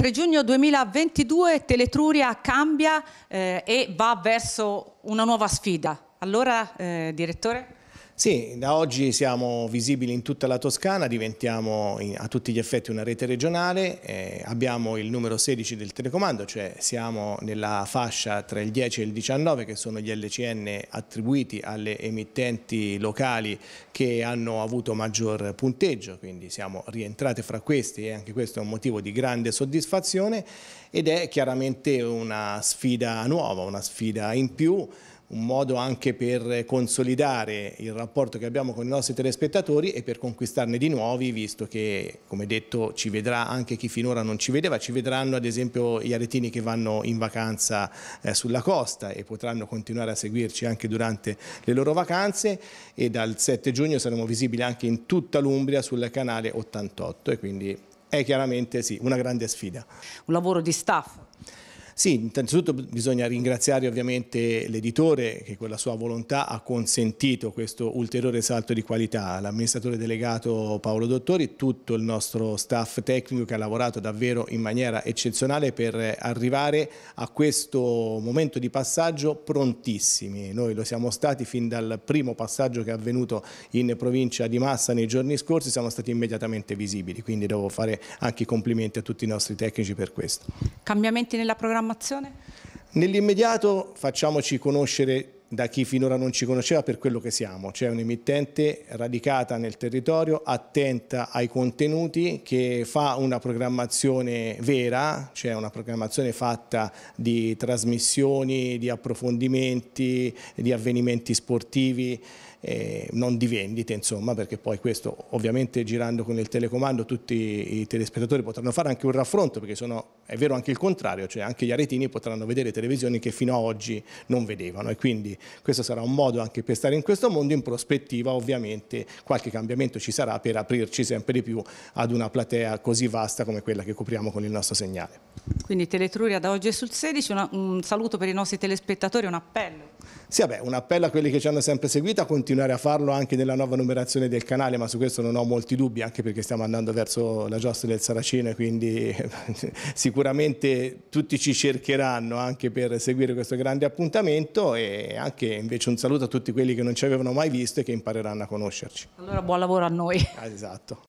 3 giugno 2022 Teletruria cambia eh, e va verso una nuova sfida. Allora, eh, direttore? Sì, da oggi siamo visibili in tutta la Toscana, diventiamo a tutti gli effetti una rete regionale, eh, abbiamo il numero 16 del telecomando, cioè siamo nella fascia tra il 10 e il 19 che sono gli LCN attribuiti alle emittenti locali che hanno avuto maggior punteggio, quindi siamo rientrate fra questi e anche questo è un motivo di grande soddisfazione ed è chiaramente una sfida nuova, una sfida in più un modo anche per consolidare il rapporto che abbiamo con i nostri telespettatori e per conquistarne di nuovi, visto che, come detto, ci vedrà anche chi finora non ci vedeva, ci vedranno ad esempio gli aretini che vanno in vacanza eh, sulla costa e potranno continuare a seguirci anche durante le loro vacanze e dal 7 giugno saremo visibili anche in tutta l'Umbria sul canale 88 e quindi è chiaramente sì, una grande sfida. Un lavoro di staff. Sì, innanzitutto bisogna ringraziare ovviamente l'editore che con la sua volontà ha consentito questo ulteriore salto di qualità, l'amministratore delegato Paolo Dottori, tutto il nostro staff tecnico che ha lavorato davvero in maniera eccezionale per arrivare a questo momento di passaggio prontissimi. Noi lo siamo stati fin dal primo passaggio che è avvenuto in provincia di Massa nei giorni scorsi, siamo stati immediatamente visibili, quindi devo fare anche i complimenti a tutti i nostri tecnici per questo. Cambiamenti nella programmazione? programmazione? Nell'immediato facciamoci conoscere da chi finora non ci conosceva per quello che siamo, cioè un'emittente radicata nel territorio, attenta ai contenuti, che fa una programmazione vera, cioè una programmazione fatta di trasmissioni, di approfondimenti, di avvenimenti sportivi, eh, non di vendite insomma, perché poi questo ovviamente girando con il telecomando tutti i telespettatori potranno fare anche un raffronto perché sono è vero anche il contrario, cioè anche gli aretini potranno vedere televisioni che fino ad oggi non vedevano e quindi questo sarà un modo anche per stare in questo mondo, in prospettiva ovviamente qualche cambiamento ci sarà per aprirci sempre di più ad una platea così vasta come quella che copriamo con il nostro segnale. Quindi Teletruria da oggi è sul 16, un saluto per i nostri telespettatori, un appello. Sì, vabbè, un appello a quelli che ci hanno sempre seguito a continuare a farlo anche nella nuova numerazione del canale, ma su questo non ho molti dubbi, anche perché stiamo andando verso la giostra del Saracino, quindi sicuramente tutti ci cercheranno anche per seguire questo grande appuntamento e anche invece un saluto a tutti quelli che non ci avevano mai visto e che impareranno a conoscerci. Allora buon lavoro a noi. Ah, esatto.